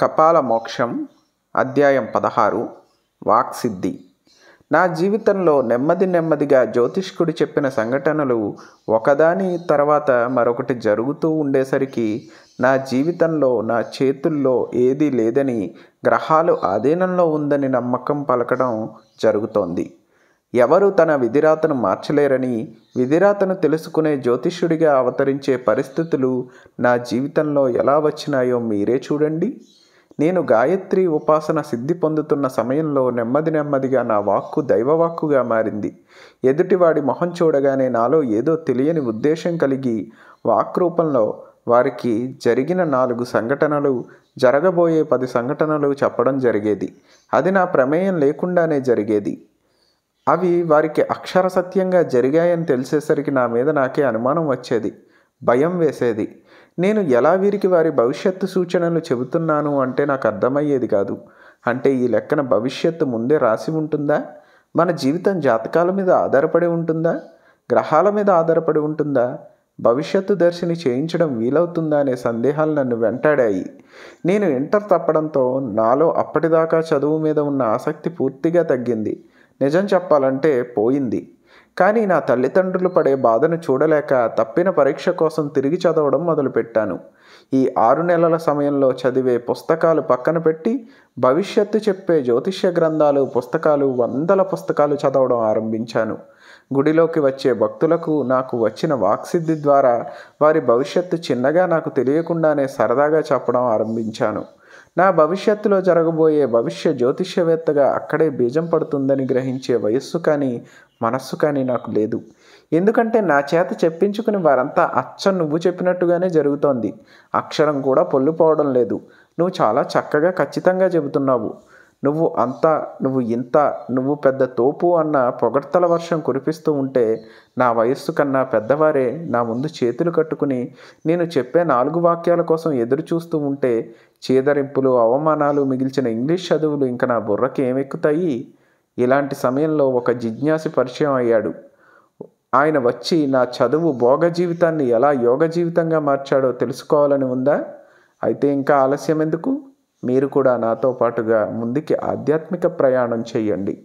కపాల మోక్షం అధ్యాయం పదహారు వాక్సిద్ధి నా జీవితంలో నెమ్మది నెమ్మదిగా జ్యోతిష్కుడు చెప్పిన సంఘటనలు ఒకదాని తర్వాత మరొకటి జరుగుతూ ఉండేసరికి నా జీవితంలో నా చేతుల్లో ఏదీ లేదని గ్రహాలు ఆధీనంలో ఉందని నమ్మకం పలకడం జరుగుతోంది ఎవరు తన విధిరాతను మార్చలేరని విధిరాతను తెలుసుకునే జ్యోతిష్యుడిగా అవతరించే పరిస్థితులు నా జీవితంలో ఎలా వచ్చినాయో మీరే చూడండి నేను గాయత్రి ఉపాసన సిద్ధి పొందుతున్న సమయంలో నెమ్మది నెమ్మదిగా నా వాక్కు దైవవాక్కుగా మారింది ఎదుటివాడి మొహం చూడగానే నాలో ఏదో తెలియని ఉద్దేశం కలిగి వాక్ రూపంలో వారికి జరిగిన నాలుగు సంఘటనలు జరగబోయే పది సంఘటనలు చెప్పడం జరిగేది అది నా ప్రమేయం లేకుండానే జరిగేది అవి వారికి అక్షర సత్యంగా జరిగాయని తెలిసేసరికి నా మీద నాకే అనుమానం వచ్చేది భయం వేసేది నేను ఎలా వీరికి వారి భవిష్యత్తు సూచనలు చెబుతున్నాను అంటే నాకు అర్థమయ్యేది కాదు అంటే ఈ లెక్కన భవిష్యత్తు ముందే రాసి ఉంటుందా మన జీవితం జాతకాల మీద ఆధారపడి ఉంటుందా గ్రహాల మీద ఆధారపడి ఉంటుందా భవిష్యత్తు దర్శిని చేయించడం వీలవుతుందా అనే సందేహాలు నన్ను వెంటాడాయి నేను ఇంటర్ తప్పడంతో నాలో అప్పటిదాకా చదువు మీద ఉన్న ఆసక్తి పూర్తిగా తగ్గింది నిజం చెప్పాలంటే పోయింది కానీ నా తల్లిదండ్రులు పడే బాధను చూడలేక తప్పిన పరీక్ష కోసం తిరిగి చదవడం మొదలుపెట్టాను ఈ ఆరు నెలల సమయంలో చదివే పుస్తకాలు పక్కన పెట్టి భవిష్యత్తు చెప్పే జ్యోతిష్య గ్రంథాలు పుస్తకాలు వందల పుస్తకాలు చదవడం ఆరంభించాను గుడిలోకి వచ్చే భక్తులకు నాకు వచ్చిన వాక్సిద్ధి ద్వారా వారి భవిష్యత్తు చిన్నగా నాకు తెలియకుండానే సరదాగా చెప్పడం ఆరంభించాను నా భవిష్యత్తులో జరగబోయే భవిష్య జ్యోతిష్యవేత్తగా అక్కడే బీజం పడుతుందని గ్రహించే వయస్సు కానీ మనస్సు కానీ నాకు లేదు ఎందుకంటే నా చేత చెప్పించుకుని వారంతా అచ్చ నువ్వు చెప్పినట్టుగానే జరుగుతోంది అక్షరం కూడా పొల్లుపోవడం లేదు నువ్వు చాలా చక్కగా ఖచ్చితంగా చెబుతున్నావు నువ్వు అంత నువ్వు ఇంత నువ్వు పెద్ద తోపు అన్న పొగడ్తల వర్షం కురిపిస్తూ ఉంటే నా వయస్సు కన్నా పెద్దవారే నా ముందు చేతులు కట్టుకుని నేను చెప్పే నాలుగు వాక్యాల కోసం ఎదురు చూస్తూ ఉంటే చేదరింపులు అవమానాలు మిగిల్చిన ఇంగ్లీష్ చదువులు ఇంకా నా బుర్రకి ఏమెక్కుతాయి ఇలాంటి సమయంలో ఒక జిజ్ఞాసి పరిచయం అయ్యాడు ఆయన వచ్చి నా చదువు భోగ జీవితాన్ని ఎలా యోగ జీవితంగా మార్చాడో తెలుసుకోవాలని ఉందా అయితే ఇంకా ఆలస్యం ఎందుకు మీరు కూడా నాతో పాటుగా ముందుకి ఆధ్యాత్మిక ప్రయాణం చేయండి